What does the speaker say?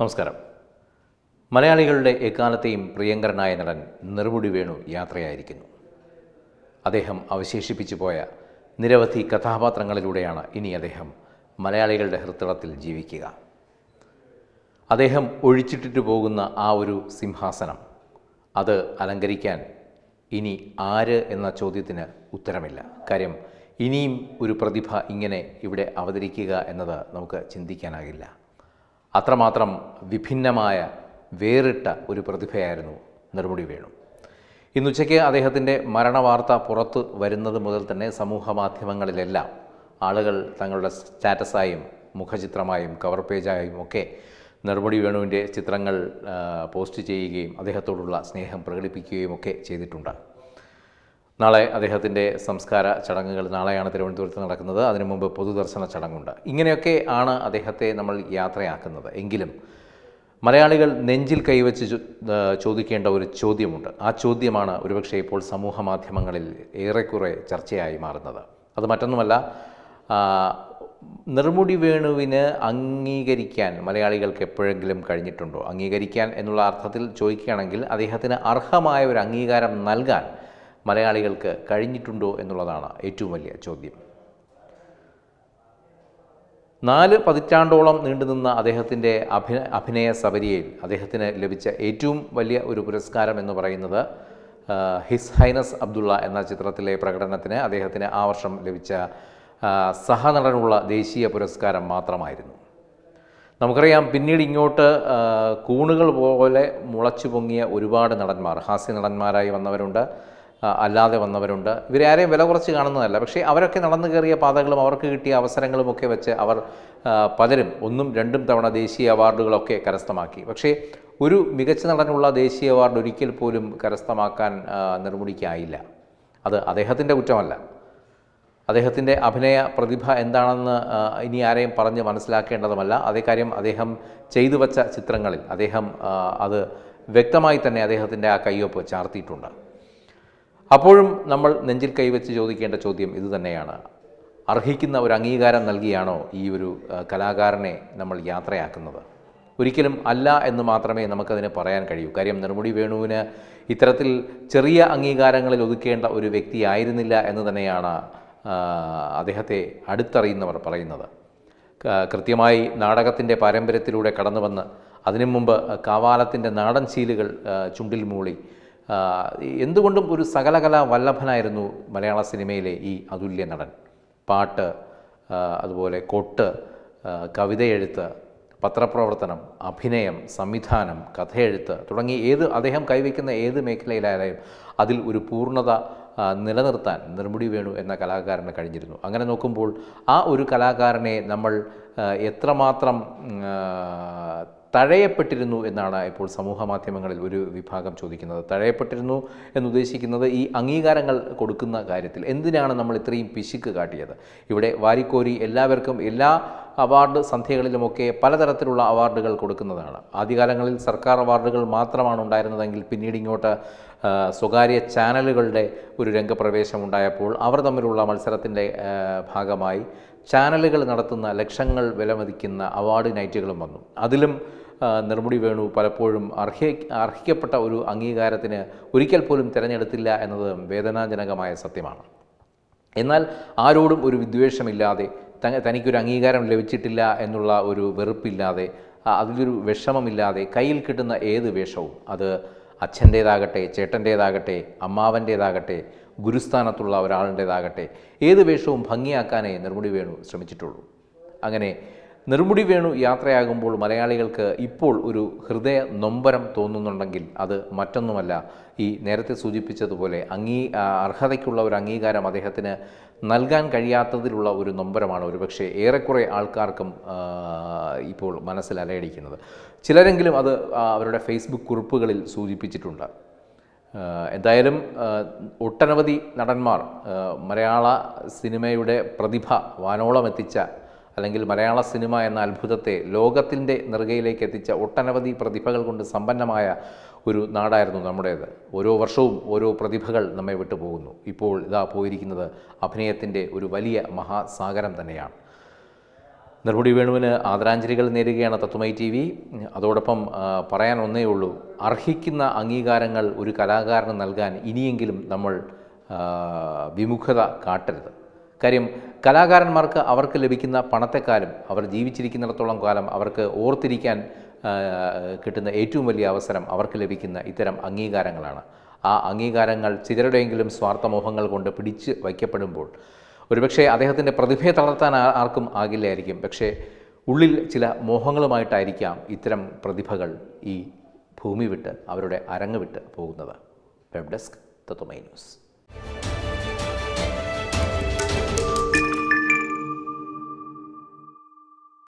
നമസ്കാരം മലയാളികളുടെ എക്കാലത്തെയും പ്രിയങ്കരനായ നടൻ നിർമുടി വേണു യാത്രയായിരിക്കുന്നു അദ്ദേഹം അവശേഷിപ്പിച്ചു പോയ നിരവധി കഥാപാത്രങ്ങളിലൂടെയാണ് ഇനി അദ്ദേഹം മലയാളികളുടെ ഹൃദയത്തിൽ ജീവിക്കുക അദ്ദേഹം ഒഴിച്ചിട്ടിട്ട് പോകുന്ന ആ ഒരു സിംഹാസനം അത് അലങ്കരിക്കാൻ ഇനി ആര് എന്ന ചോദ്യത്തിന് ഉത്തരമില്ല കാര്യം ഇനിയും ഒരു പ്രതിഭ ഇങ്ങനെ ഇവിടെ അവതരിക്കുക എന്നത് നമുക്ക് ചിന്തിക്കാനാകില്ല അത്രമാത്രം വിഭിന്നമായ വേറിട്ട ഒരു പ്രതിഭയായിരുന്നു നെടുമുടി വേണു ഇന്നുച്ചയ്ക്ക് അദ്ദേഹത്തിൻ്റെ മരണവാർത്ത പുറത്തു വരുന്നത് മുതൽ തന്നെ സമൂഹ മാധ്യമങ്ങളിലെല്ലാം ആളുകൾ തങ്ങളുടെ സ്റ്റാറ്റസായും മുഖചിത്രമായും കവർ പേജായും ഒക്കെ നെടുമുടി വേണുവിൻ്റെ ചിത്രങ്ങൾ പോസ്റ്റ് ചെയ്യുകയും അദ്ദേഹത്തോടുള്ള സ്നേഹം പ്രകടിപ്പിക്കുകയും ഒക്കെ ചെയ്തിട്ടുണ്ട് നാളെ അദ്ദേഹത്തിൻ്റെ സംസ്കാര ചടങ്ങുകൾ നാളെയാണ് തിരുവനന്തപുരത്ത് നടക്കുന്നത് അതിനു മുമ്പ് പൊതുദർശന ചടങ്ങുണ്ട് ഇങ്ങനെയൊക്കെ ആണ് അദ്ദേഹത്തെ നമ്മൾ യാത്രയാക്കുന്നത് എങ്കിലും മലയാളികൾ നെഞ്ചിൽ കൈവച്ച് ചോദിക്കേണ്ട ഒരു ചോദ്യമുണ്ട് ആ ചോദ്യമാണ് ഒരുപക്ഷെ ഇപ്പോൾ സമൂഹ മാധ്യമങ്ങളിൽ ഏറെക്കുറെ ചർച്ചയായി മാറുന്നത് അത് മറ്റൊന്നുമല്ല നിർമുടി വേണുവിന് അംഗീകരിക്കാൻ മലയാളികൾക്ക് എപ്പോഴെങ്കിലും കഴിഞ്ഞിട്ടുണ്ടോ അംഗീകരിക്കാൻ എന്നുള്ള അർത്ഥത്തിൽ ചോദിക്കുകയാണെങ്കിൽ അദ്ദേഹത്തിന് അർഹമായ ഒരു അംഗീകാരം നൽകാൻ മലയാളികൾക്ക് കഴിഞ്ഞിട്ടുണ്ടോ എന്നുള്ളതാണ് ഏറ്റവും വലിയ ചോദ്യം നാല് പതിറ്റാണ്ടോളം നീണ്ടുനിന്ന അദ്ദേഹത്തിൻ്റെ അഭിന അഭിനയ സബരിയിൽ അദ്ദേഹത്തിന് ലഭിച്ച ഏറ്റവും വലിയ ഒരു പുരസ്കാരം എന്ന് പറയുന്നത് ഹിസ് ഹൈനസ് അബ്ദുള്ള എന്ന ചിത്രത്തിലെ പ്രകടനത്തിന് അദ്ദേഹത്തിന് ആ വർഷം ലഭിച്ച സഹനടനുള്ള ദേശീയ പുരസ്കാരം മാത്രമായിരുന്നു നമുക്കറിയാം പിന്നീട് ഇങ്ങോട്ട് കൂണുകൾ പോലെ മുളച്ചു പൊങ്ങിയ ഒരുപാട് നടന്മാർ ഹാസ്യ നടന്മാരായി വന്നവരുണ്ട് അല്ലാതെ വന്നവരുണ്ട് ഇവരെ ആരെയും വില കുറച്ച് കാണുന്നതല്ല പക്ഷേ അവരൊക്കെ നടന്നു കയറിയ പാതകളും അവർക്ക് കിട്ടിയ അവസരങ്ങളുമൊക്കെ വെച്ച് അവർ പലരും ഒന്നും രണ്ടും തവണ ദേശീയ അവാർഡുകളൊക്കെ കരസ്ഥമാക്കി പക്ഷേ ഒരു മികച്ച നടനുള്ള ദേശീയ അവാർഡ് ഒരിക്കൽ പോലും കരസ്ഥമാക്കാൻ നിർമ്മിക്കായില്ല അത് അദ്ദേഹത്തിൻ്റെ കുറ്റമല്ല അദ്ദേഹത്തിൻ്റെ അഭിനയ പ്രതിഭ എന്താണെന്ന് ഇനി ആരെയും പറഞ്ഞ് മനസ്സിലാക്കേണ്ടതുമല്ല അതേ കാര്യം അദ്ദേഹം ചെയ്തു വച്ച ചിത്രങ്ങളിൽ അദ്ദേഹം അത് വ്യക്തമായി തന്നെ അദ്ദേഹത്തിൻ്റെ ആ കയ്യൊപ്പ് ചാർത്തിയിട്ടുണ്ട് അപ്പോഴും നമ്മൾ നെഞ്ചിൽ കൈവച്ച് ചോദിക്കേണ്ട ചോദ്യം ഇത് തന്നെയാണ് അർഹിക്കുന്ന ഒരു അംഗീകാരം നൽകിയാണോ ഈ ഒരു കലാകാരനെ നമ്മൾ യാത്രയാക്കുന്നത് ഒരിക്കലും അല്ല എന്ന് മാത്രമേ നമുക്കതിന് പറയാൻ കഴിയൂ കാര്യം നിർമുടി വേണുവിന് ഇത്തരത്തിൽ ചെറിയ അംഗീകാരങ്ങളിൽ ഒതുക്കേണ്ട ഒരു വ്യക്തിയായിരുന്നില്ല എന്ന് തന്നെയാണ് അദ്ദേഹത്തെ അടുത്തറിയുന്നവർ പറയുന്നത് കൃത്യമായി നാടകത്തിൻ്റെ പാരമ്പര്യത്തിലൂടെ കടന്നു വന്ന് അതിനു മുമ്പ് കാവാലത്തിൻ്റെ നാടൻ ശീലുകൾ ചുണ്ടിൽ മൂളി എന്തുകൊണ്ടും ഒരു സകലകല വല്ലഭനായിരുന്നു മലയാള സിനിമയിലെ ഈ അതുല്യ നടൻ പാട്ട് അതുപോലെ കൊട്ട് കവിതയെഴുത്ത് പത്രപ്രവർത്തനം അഭിനയം സംവിധാനം കഥയെഴുത്ത് തുടങ്ങി ഏത് അദ്ദേഹം കൈവയ്ക്കുന്ന ഏത് മേഖലയിലായാലും അതിൽ ഒരു പൂർണ്ണത നിലനിർത്താൻ നിർമുടി വേണു എന്ന കലാകാരന് കഴിഞ്ഞിരുന്നു അങ്ങനെ നോക്കുമ്പോൾ ആ ഒരു കലാകാരനെ നമ്മൾ എത്രമാത്രം തഴയപ്പെട്ടിരുന്നു എന്നാണ് ഇപ്പോൾ സമൂഹ മാധ്യമങ്ങളിൽ ഒരു വിഭാഗം ചോദിക്കുന്നത് തഴയപ്പെട്ടിരുന്നു എന്നുദ്ദേശിക്കുന്നത് ഈ അംഗീകാരങ്ങൾ കൊടുക്കുന്ന കാര്യത്തിൽ എന്തിനാണ് നമ്മൾ ഇത്രയും പിശുക്ക് കാട്ടിയത് ഇവിടെ വാരിക്കോരി എല്ലാവർക്കും എല്ലാ അവാർഡ് സന്ധ്യകളിലുമൊക്കെ പലതരത്തിലുള്ള അവാർഡുകൾ കൊടുക്കുന്നതാണ് ആദ്യകാലങ്ങളിൽ സർക്കാർ അവാർഡുകൾ മാത്രമാണ് ഉണ്ടായിരുന്നതെങ്കിൽ പിന്നീട് ഇങ്ങോട്ട് സ്വകാര്യ ചാനലുകളുടെ ഒരു രംഗപ്രവേശം ഉണ്ടായപ്പോൾ അവർ തമ്മിലുള്ള മത്സരത്തിൻ്റെ ഭാഗമായി ചാനലുകൾ നടത്തുന്ന ലക്ഷങ്ങൾ വിലമതിക്കുന്ന അവാർഡ് നൈറ്റുകളും വന്നു അതിലും നിർമ്മുടി വേണു പലപ്പോഴും അർഹി അർഹിക്കപ്പെട്ട ഒരു അംഗീകാരത്തിന് ഒരിക്കൽ പോലും തിരഞ്ഞെടുത്തില്ല എന്നത് വേദനാജനകമായ സത്യമാണ് എന്നാൽ ആരോടും ഒരു വിദ്വേഷമില്ലാതെ തനിക്കൊരു അംഗീകാരം ലഭിച്ചിട്ടില്ല എന്നുള്ള ഒരു വെറുപ്പില്ലാതെ അതിലൊരു വിഷമമില്ലാതെ കയ്യിൽ കിട്ടുന്ന ഏത് വേഷവും അത് അച്ഛൻ്റേതാകട്ടെ ചേട്ടൻ്റേതാകട്ടെ അമ്മാവൻ്റേതാകട്ടെ ഗുരുസ്ഥാനത്തുള്ള ഒരാളുടേതാകട്ടെ ഏത് വേഷവും ഭംഗിയാക്കാനേ നിർമ്മിതി വേണു ശ്രമിച്ചിട്ടുള്ളൂ അങ്ങനെ നിർമുടി വേണു യാത്രയാകുമ്പോൾ മലയാളികൾക്ക് ഇപ്പോൾ ഒരു ഹൃദയ നൊമ്പരം തോന്നുന്നുണ്ടെങ്കിൽ അത് മറ്റൊന്നുമല്ല ഈ നേരത്തെ സൂചിപ്പിച്ചതുപോലെ അംഗീ അർഹതയ്ക്കുള്ള ഒരു അംഗീകാരം അദ്ദേഹത്തിന് നൽകാൻ കഴിയാത്തതിലുള്ള ഒരു നൊമ്പരമാണ് ഒരുപക്ഷെ ഏറെക്കുറെ ആൾക്കാർക്കും ഇപ്പോൾ മനസ്സിൽ അലയടിക്കുന്നത് ചിലരെങ്കിലും അത് അവരുടെ ഫേസ്ബുക്ക് കുറിപ്പുകളിൽ സൂചിപ്പിച്ചിട്ടുണ്ട് എന്തായാലും ഒട്ടനവധി നടന്മാർ മലയാള സിനിമയുടെ പ്രതിഭ വാനോളം എത്തിച്ച അല്ലെങ്കിൽ മലയാള സിനിമ എന്ന അത്ഭുതത്തെ ലോകത്തിൻ്റെ നെറുകയിലേക്ക് എത്തിച്ച ഒട്ടനവധി പ്രതിഭകൾ കൊണ്ട് സമ്പന്നമായ ഒരു നാടായിരുന്നു നമ്മുടേത് ഓരോ വർഷവും ഓരോ പ്രതിഭകൾ നമ്മെ വിട്ടുപോകുന്നു ഇപ്പോൾ ഇതാ പോയിരിക്കുന്നത് അഭിനയത്തിൻ്റെ ഒരു വലിയ മഹാസാഗരം തന്നെയാണ് നെടുമുടി വേണുവിന് ആദരാഞ്ജലികൾ നേരുകയാണ് തത്വമൈ ടി വി അതോടൊപ്പം പറയാൻ ഒന്നേ ഉള്ളൂ അർഹിക്കുന്ന അംഗീകാരങ്ങൾ ഒരു കലാകാരന് നൽകാൻ ഇനിയെങ്കിലും നമ്മൾ വിമുഖത കാട്ടരുത് കാര്യം കലാകാരന്മാർക്ക് അവർക്ക് ലഭിക്കുന്ന പണത്തെക്കാലം അവർ ജീവിച്ചിരിക്കുന്നിടത്തോളം കാലം അവർക്ക് ഓർത്തിരിക്കാൻ കിട്ടുന്ന ഏറ്റവും വലിയ അവസരം അവർക്ക് ലഭിക്കുന്ന ഇത്തരം അംഗീകാരങ്ങളാണ് ആ അംഗീകാരങ്ങൾ ചിലരുടെയെങ്കിലും സ്വാർത്ഥമോഹങ്ങൾ കൊണ്ട് പിടിച്ച് വയ്ക്കപ്പെടുമ്പോൾ ഒരുപക്ഷെ അദ്ദേഹത്തിൻ്റെ പ്രതിഭയെ തളർത്താൻ ആർക്കും ആകില്ലായിരിക്കും പക്ഷേ ഉള്ളിൽ ചില മോഹങ്ങളുമായിട്ടായിരിക്കാം ഇത്തരം പ്രതിഭകൾ ഈ ഭൂമി വിട്ട് അവരുടെ അരങ്ങ് വിട്ട് പോകുന്നത് വെബ് ഡെസ്ക് തത്വമൈ ന്യൂസ്